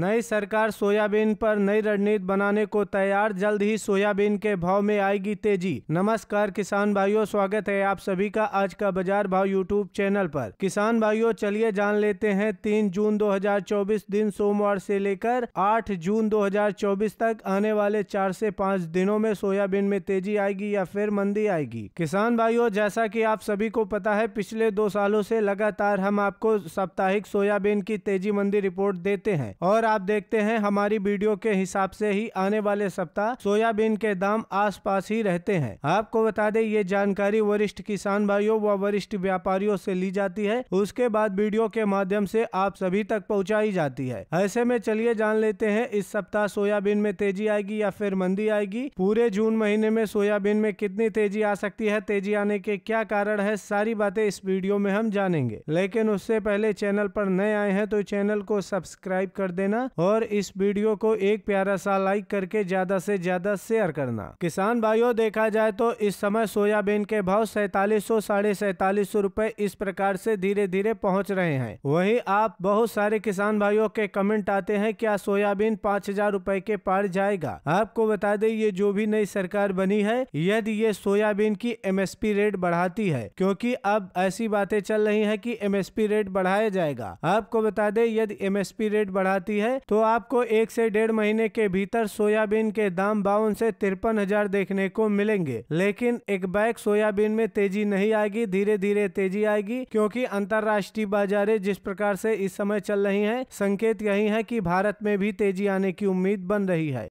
नई सरकार सोयाबीन पर नई रणनीति बनाने को तैयार जल्द ही सोयाबीन के भाव में आएगी तेजी नमस्कार किसान भाइयों स्वागत है आप सभी का आज का बाजार भाव यूट्यूब चैनल पर किसान भाइयों चलिए जान लेते हैं तीन जून 2024 दिन सोमवार से लेकर 8 जून 2024 तक आने वाले चार से पाँच दिनों में सोयाबीन में तेजी आएगी या फिर मंदी आएगी किसान भाइयों जैसा की आप सभी को पता है पिछले दो सालों से लगातार हम आपको साप्ताहिक सोयाबीन की तेजी मंदी रिपोर्ट देते हैं और और आप देखते हैं हमारी वीडियो के हिसाब से ही आने वाले सप्ताह सोयाबीन के दाम आसपास ही रहते हैं आपको बता दें ये जानकारी वरिष्ठ किसान भाइयों व वरिष्ठ व्यापारियों से ली जाती है उसके बाद वीडियो के माध्यम से आप सभी तक पहुंचाई जाती है ऐसे में चलिए जान लेते हैं इस सप्ताह सोयाबीन में तेजी आएगी या फिर मंदी आएगी पूरे जून महीने में सोयाबीन में कितनी तेजी आ सकती है तेजी आने के क्या कारण है सारी बातें इस वीडियो में हम जानेंगे लेकिन उससे पहले चैनल पर नए आए हैं तो चैनल को सब्सक्राइब कर देना देना और इस वीडियो को एक प्यारा सा लाइक करके ज्यादा से ज्यादा शेयर करना किसान भाइयों देखा जाए तो इस समय सोयाबीन के भाव सैतालीस सौ साढ़े सैतालीस सौ रूपए इस प्रकार से धीरे धीरे पहुंच रहे हैं वहीं आप बहुत सारे किसान भाइयों के कमेंट आते हैं क्या सोयाबीन पाँच हजार रूपए के पार जाएगा आपको बता दें ये जो भी नई सरकार बनी है यदि ये सोयाबीन की पी रेट बढ़ाती है क्योंकि अब ऐसी बातें चल रही है एस पी रेट बढ़ाया जाएगा आपको बता दे यदि एमएसपी रेट बढ़ाती जाती है तो आपको एक से डेढ़ महीने के भीतर सोयाबीन के दाम बावन से तिरपन हजार देखने को मिलेंगे लेकिन एक बैग सोयाबीन में तेजी नहीं आएगी धीरे धीरे तेजी आएगी क्योंकि अंतर्राष्ट्रीय बाजारे जिस प्रकार से इस समय चल रही है संकेत यही है कि भारत में भी तेजी आने की उम्मीद बन रही है